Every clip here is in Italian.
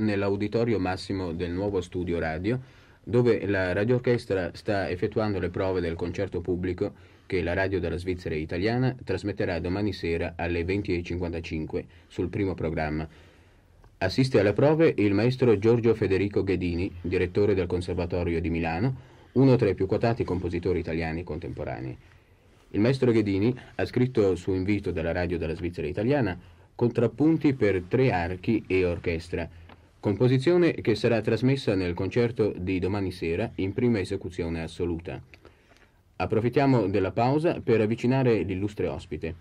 nell'auditorio massimo del nuovo studio radio, dove la radioorchestra sta effettuando le prove del concerto pubblico che la radio della Svizzera italiana trasmetterà domani sera alle 20.55 sul primo programma. Assiste alle prove il maestro Giorgio Federico Ghedini, direttore del Conservatorio di Milano, uno tra i più quotati compositori italiani contemporanei. Il maestro Ghedini ha scritto su invito della radio della Svizzera italiana contrappunti per tre archi e orchestra, composizione che sarà trasmessa nel concerto di domani sera in prima esecuzione assoluta. Approfittiamo della pausa per avvicinare l'illustre ospite.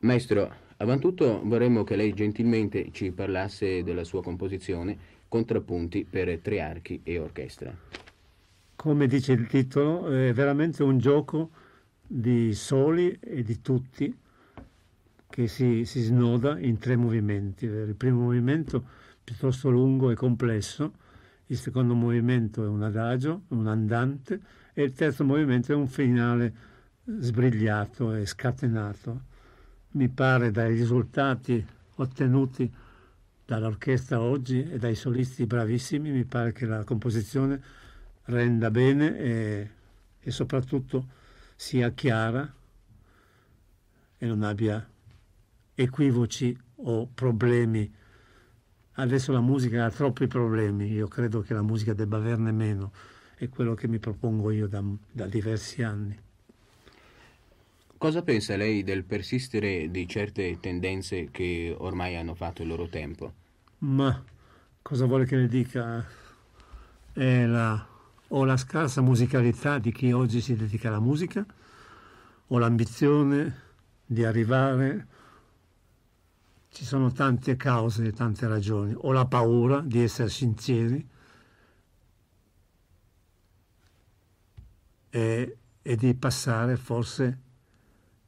Maestro, avantutto vorremmo che lei gentilmente ci parlasse della sua composizione Contrappunti per tre archi e orchestra. Come dice il titolo, è veramente un gioco di soli e di tutti che si, si snoda in tre movimenti. Il primo movimento piuttosto lungo e complesso, il secondo movimento è un adagio, un andante e il terzo movimento è un finale sbrigliato e scatenato. Mi pare dai risultati ottenuti dall'orchestra oggi e dai solisti bravissimi, mi pare che la composizione renda bene e, e soprattutto sia chiara e non abbia equivoci o problemi Adesso la musica ha troppi problemi, io credo che la musica debba averne meno, è quello che mi propongo io da, da diversi anni. Cosa pensa lei del persistere di certe tendenze che ormai hanno fatto il loro tempo? Ma cosa vuole che ne dica? È la, o la scarsa musicalità di chi oggi si dedica alla musica, o l'ambizione di arrivare ci sono tante cause e tante ragioni. Ho la paura di essere sinceri e, e di passare forse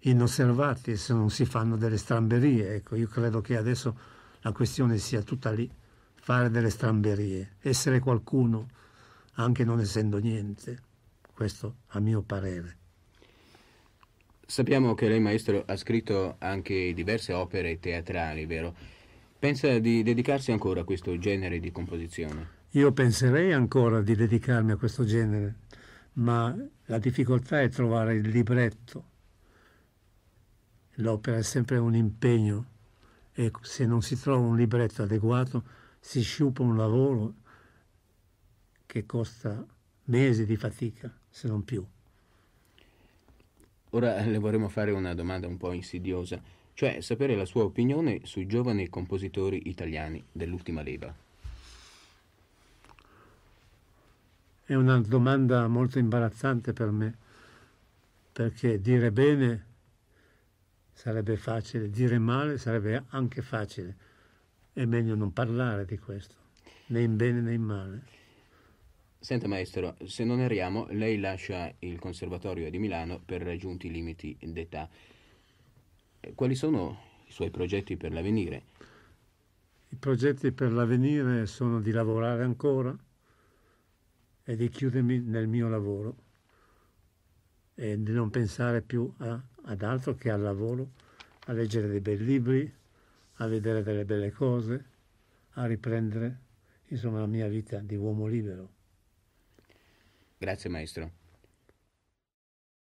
inosservati se non si fanno delle stramberie. Ecco, io credo che adesso la questione sia tutta lì, fare delle stramberie, essere qualcuno anche non essendo niente. Questo a mio parere. Sappiamo che lei, maestro, ha scritto anche diverse opere teatrali, vero? Pensa di dedicarsi ancora a questo genere di composizione? Io penserei ancora di dedicarmi a questo genere, ma la difficoltà è trovare il libretto. L'opera è sempre un impegno e se non si trova un libretto adeguato si sciupa un lavoro che costa mesi di fatica, se non più. Ora eh, le vorremmo fare una domanda un po' insidiosa, cioè sapere la sua opinione sui giovani compositori italiani dell'ultima leva. È una domanda molto imbarazzante per me, perché dire bene sarebbe facile, dire male sarebbe anche facile. È meglio non parlare di questo, né in bene né in male. Senta maestro, se non erriamo, lei lascia il Conservatorio di Milano per raggiunti limiti d'età. Eh, quali sono i suoi progetti per l'avvenire? I progetti per l'avvenire sono di lavorare ancora e di chiudermi nel mio lavoro e di non pensare più a, ad altro che al lavoro, a leggere dei bei libri, a vedere delle belle cose, a riprendere insomma la mia vita di uomo libero. Grazie maestro.